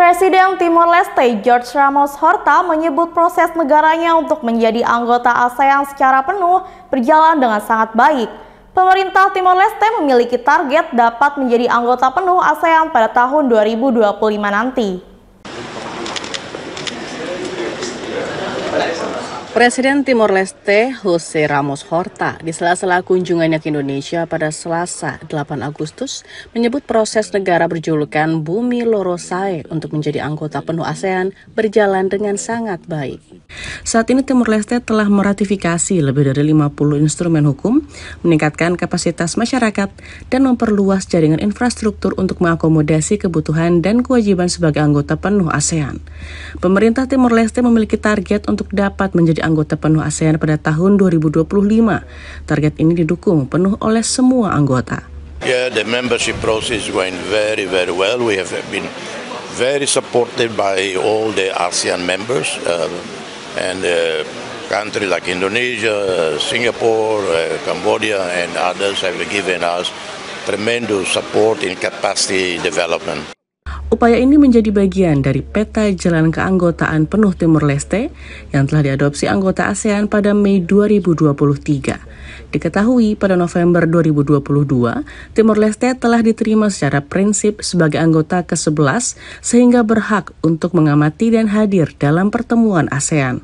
Presiden Timor Leste George Ramos Horta menyebut proses negaranya untuk menjadi anggota ASEAN secara penuh berjalan dengan sangat baik. Pemerintah Timor Leste memiliki target dapat menjadi anggota penuh ASEAN pada tahun 2025 nanti. Presiden Timor Leste Jose Ramos Horta di sela-sela kunjungannya ke Indonesia pada Selasa 8 Agustus menyebut proses negara berjulukan Bumi Lorosae untuk menjadi anggota penuh ASEAN berjalan dengan sangat baik. Saat ini Timor Leste telah meratifikasi lebih dari 50 instrumen hukum, meningkatkan kapasitas masyarakat, dan memperluas jaringan infrastruktur untuk mengakomodasi kebutuhan dan kewajiban sebagai anggota penuh ASEAN. Pemerintah Timor Leste memiliki target untuk dapat menjadi menjadi anggota penuh ASEAN pada tahun 2025. Target ini didukung penuh oleh semua anggota. Yeah, the membership process went very, very well. We have been very supported by all the ASEAN members uh, and uh, country like Indonesia, uh, Singapore, uh, Cambodia and others have given us tremendous support in capacity development. Upaya ini menjadi bagian dari peta jalan keanggotaan penuh Timur Leste yang telah diadopsi anggota ASEAN pada Mei 2023. Diketahui pada November 2022, Timur Leste telah diterima secara prinsip sebagai anggota ke-11 sehingga berhak untuk mengamati dan hadir dalam pertemuan ASEAN.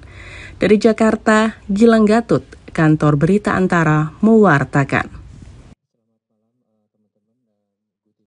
Dari Jakarta, Gilang Gatut, kantor berita antara mewartakan.